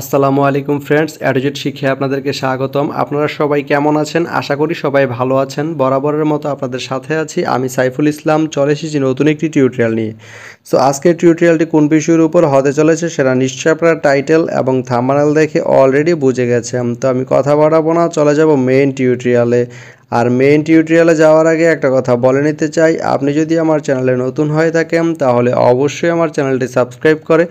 আসসালামু আলাইকুম ফ্রেন্ডস অ্যাডোজেট শিখে আপনাদেরকে স্বাগতম আপনারা সবাই কেমন আছেন আশা করি সবাই ভালো আছেন বরাবরের মতো আপনাদের সাথে আছি আমি সাইফুল ইসলাম চলে এসেছি নতুন একটি টিউটোরিয়াল নিয়ে সো আজকের টিউটোরিয়ালটি কোন বিষয়ের উপর হতে চলেছে সেটা নিশ্চয়ই আপনারা টাইটেল এবং থামানাল দেখে অলরেডি বুঝে গেছেন তো আমি কথা বাড়াবো না চলে যাব মেইন টিউটোরিয়ালে আর মেইন টিউটোরিয়ালে যাওয়ার আগে একটা কথা বলে নিতে চাই আপনি যদি আমার চ্যানেলে নতুন হয়ে থাকেন তাহলে অবশ্যই আমার চ্যানেলটি সাবস্ক্রাইব করে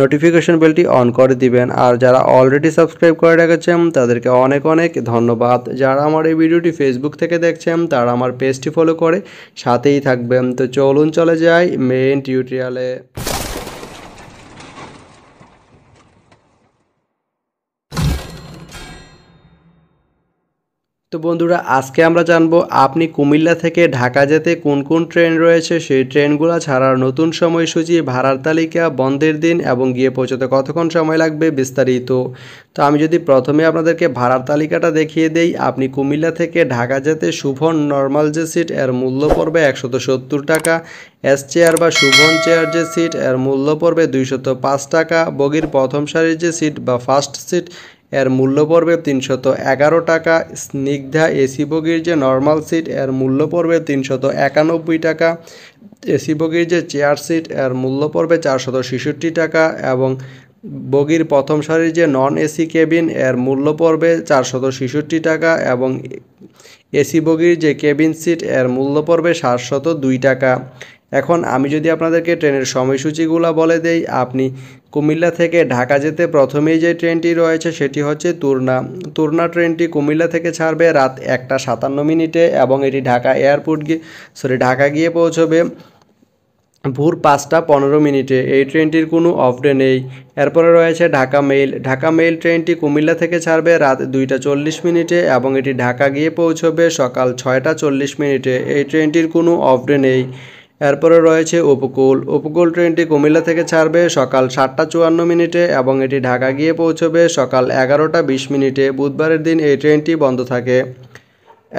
নোটিফিকেশন বেলটি অন করে দিবেন আর যারা অলরেডি সাবস্ক্রাইব করে রেখেছেন তাদেরকে অনেক অনেক ধন্যবাদ যারা আমার এই ভিডিওটি ফেসবুক থেকে দেখছেন তারা আমার পেজটি ফলো করে সাথেই থাকবেন তো চলুন চলে যাই মেইন টিউটোরিয়ালে তো বন্ধুরা আজকে আমরা জানবো আপনি কুমিল্লা থেকে ঢাকা যেতে কোন কোন ট্রেন রয়েছে সেই ট্রেনগুলো ছাড়ার নতুন সময়সূচি ভাড়ার তালিকা বন্ধের দিন এবং গিয়ে পৌঁছতে কতক্ষণ সময় লাগবে বিস্তারিত তো আমি যদি প্রথমে আপনাদেরকে ভাড়ার তালিকাটা দেখিয়ে দেই আপনি কুমিল্লা থেকে ঢাকা যেতে শুভন নর্মাল যে সিট এর মূল্য পড়বে একশত টাকা এস চেয়ার বা শুভন চেয়ার যে সিট এর মূল্য পড়বে দুইশত টাকা বগির প্রথম সারির যে সিট বা ফার্স্ট সিট এর মূল্য পড়বে তিনশত এগারো টাকা স্নিগ্ধা এসি বগির যে নর্মাল সিট এর মূল্য পড়বে তিনশত একানব্বই টাকা এসি বগির যে চেয়ার সিট এর মূল্য পড়বে চারশত ছেষট্টি টাকা এবং বগির প্রথম সারির যে নন এসি কেবিন এর মূল্য পড়বে চারশত ছেষট্টি টাকা এবং এসি বগির যে কেবিন সিট এর মূল্য পড়বে সাতশত দুই টাকা এখন আমি যদি আপনাদেরকে ট্রেনের সময়সূচিগুলো বলে দেই আপনি কুমিল্লা থেকে ঢাকা যেতে প্রথমেই যে ট্রেনটি রয়েছে সেটি হচ্ছে তুরনা তুরনা ট্রেনটি কুমিল্লা থেকে ছাড়বে রাত একটা সাতান্ন মিনিটে এবং এটি ঢাকা এয়ারপোর্ট গিয়ে সরি ঢাকা গিয়ে পৌঁছবে ভোর পাঁচটা পনেরো মিনিটে এই ট্রেনটির কোনো অফডে নেই এরপরে রয়েছে ঢাকা মেইল ঢাকা মেইল ট্রেনটি কুমিল্লা থেকে ছাড়বে রাত দুইটা চল্লিশ মিনিটে এবং এটি ঢাকা গিয়ে পৌঁছবে সকাল ছয়টা চল্লিশ মিনিটে এই ট্রেনটির কোনো অফডে নেই এরপরে রয়েছে উপকূল উপকূল ট্রেনটি কুমিল্লা থেকে ছাড়বে সকাল সাতটা চুয়ান্ন মিনিটে এবং এটি ঢাকা গিয়ে পৌঁছবে সকাল এগারোটা বিশ মিনিটে বুধবারের দিন এই ট্রেনটি বন্ধ থাকে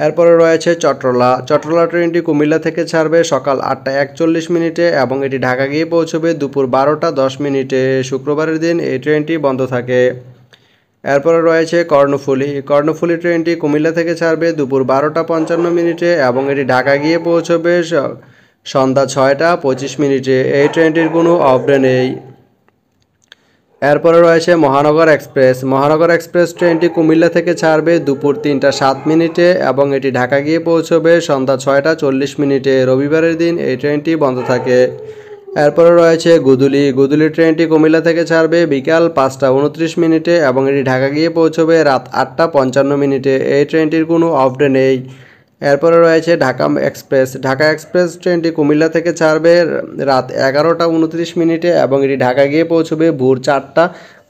এরপরে রয়েছে চট্রলা চট্রলা ট্রেনটি কুমিল্লা থেকে ছাড়বে সকাল আটটা একচল্লিশ মিনিটে এবং এটি ঢাকা গিয়ে পৌঁছবে দুপুর বারোটা দশ মিনিটে শুক্রবারের দিন এই ট্রেনটি বন্ধ থাকে এরপরে রয়েছে কর্ণফুলি কর্ণফুলি ট্রেনটি কুমিল্লা থেকে ছাড়বে দুপুর বারোটা পঞ্চান্ন মিনিটে এবং এটি ঢাকা গিয়ে পৌঁছবে সন্ধ্যা ছয়টা পঁচিশ মিনিটে এই ট্রেনটির কোনো অফডে নেই এরপরে রয়েছে মহানগর এক্সপ্রেস মহানগর এক্সপ্রেস ট্রেনটি কুমিল্লা থেকে ছাড়বে দুপুর তিনটা সাত মিনিটে এবং এটি ঢাকা গিয়ে পৌঁছবে সন্ধ্যা ছয়টা চল্লিশ মিনিটে রবিবারের দিন এই ট্রেনটি বন্ধ থাকে এরপরে রয়েছে গুদুলি গুদুলি ট্রেনটি কুমিল্লা থেকে ছাড়বে বিকাল পাঁচটা উনত্রিশ মিনিটে এবং এটি ঢাকা গিয়ে পৌঁছবে রাত আটটা পঞ্চান্ন মিনিটে এই ট্রেনটির কোনো অফডে নেই এরপরে রয়েছে ঢাকা এক্সপ্রেস ঢাকা এক্সপ্রেস ট্রেনটি কুমিল্লা থেকে ছাড়বে রাত এগারোটা উনত্রিশ মিনিটে এবং এটি ঢাকা গিয়ে পৌঁছবে ভোর চারটা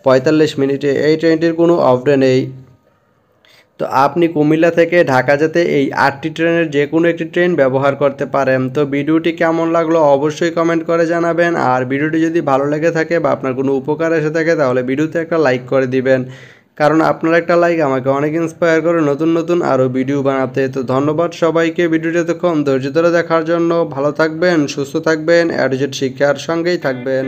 পঁয়তাল্লিশ মিনিটে এই ট্রেনটির কোনো অফডে নেই তো আপনি কুমিল্লা থেকে ঢাকা যেতে এই আটটি ট্রেনের যে কোনো একটি ট্রেন ব্যবহার করতে পারেন তো ভিডিওটি কেমন লাগলো অবশ্যই কমেন্ট করে জানাবেন আর ভিডিওটি যদি ভালো লেগে থাকে বা আপনার কোনো উপকার এসে থাকে তাহলে ভিডিওতে একটা লাইক করে দিবেন কারণ আপনার একটা লাইক আমাকে অনেক ইন্সপায়ার করে নতুন নতুন আরও ভিডিও বানাতে তো ধন্যবাদ সবাইকে ভিডিওটি এতক্ষণ ধৈর্য ধরে দেখার জন্য ভালো থাকবেন সুস্থ থাকবেন অ্যাডজেট শিক্ষার সঙ্গেই থাকবেন